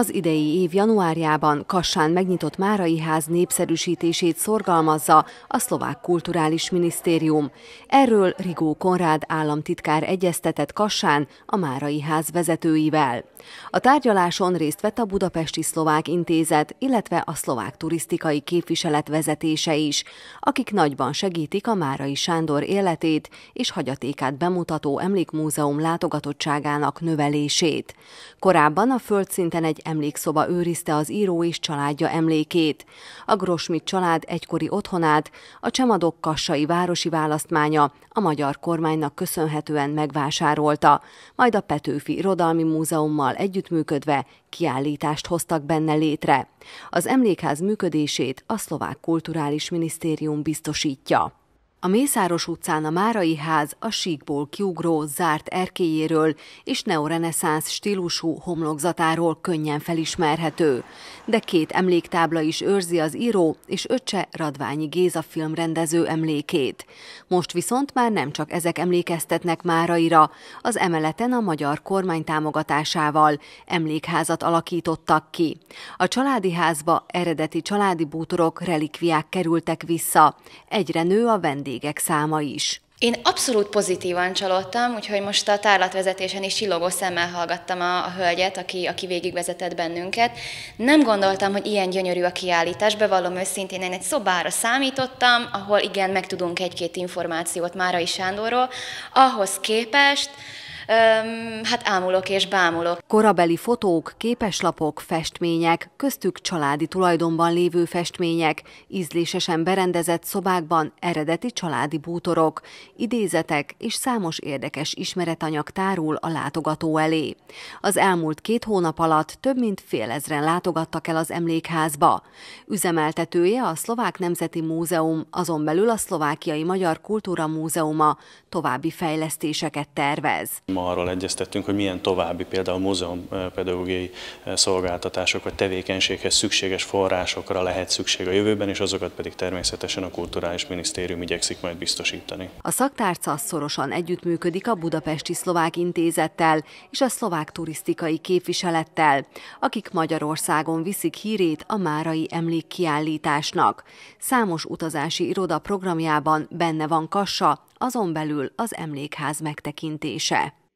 Az idei év januárjában Kassán megnyitott Márai ház népszerűsítését szorgalmazza a Szlovák Kulturális Minisztérium. Erről Rigó Konrád államtitkár egyeztetett Kassán a Márai ház vezetőivel. A tárgyaláson részt vett a Budapesti Szlovák Intézet, illetve a Szlovák Turisztikai Képviselet vezetése is, akik nagyban segítik a Márai Sándor életét és hagyatékát bemutató emlékmúzeum látogatottságának növelését. Korábban a földszinten egy emlékszoba őrizte az író és családja emlékét. A Grosmit család egykori otthonát, a Csemadok kassai városi választmánya a magyar kormánynak köszönhetően megvásárolta, majd a Petőfi Irodalmi Múzeummal együttműködve kiállítást hoztak benne létre. Az emlékház működését a Szlovák Kulturális Minisztérium biztosítja. A Mészáros utcán a Márai ház a síkból kiugró, zárt erkéjéről és neoreneszánsz stílusú homlokzatáról könnyen felismerhető. De két emléktábla is őrzi az író és öccse Radványi Géza filmrendező emlékét. Most viszont már nem csak ezek emlékeztetnek Máraira, az emeleten a magyar kormány támogatásával emlékházat alakítottak ki. A családi házba eredeti családi bútorok, relikviák kerültek vissza. Egyre nő a vendég vendégek száma is. Én abszolút pozitívan csalódtam, úgyhogy most a tárlatvezetésen is csillogó szemmel hallgattam a, a hölgyet, aki, aki végigvezetett bennünket. Nem gondoltam, hogy ilyen gyönyörű a kiállítás, bevallom őszintén, én egy szobára számítottam, ahol igen, megtudunk egy-két információt Márai Sándorról. Ahhoz képest, Öm, hát ámulok és bámulok. Korabeli fotók, képeslapok, festmények, köztük családi tulajdonban lévő festmények, ízlésesen berendezett szobákban eredeti családi bútorok, idézetek és számos érdekes ismeretanyag tárul a látogató elé. Az elmúlt két hónap alatt több mint fél ezren látogattak el az emlékházba. Üzemeltetője a Szlovák Nemzeti Múzeum, azon belül a Szlovákiai Magyar Kultúra Múzeuma további fejlesztéseket tervez. Ma ma arról egyeztettünk, hogy milyen további például múzeumpedagógiai eh, eh, szolgáltatások vagy tevékenységhez szükséges forrásokra lehet szükség a jövőben, és azokat pedig természetesen a Kulturális Minisztérium igyekszik majd biztosítani. A szaktárca szorosan együttműködik a Budapesti Szlovák Intézettel és a Szlovák Turisztikai Képviselettel, akik Magyarországon viszik hírét a Márai emlékkiállításnak. Számos utazási iroda programjában benne van Kassa, azon belül az emlékház megtekintése.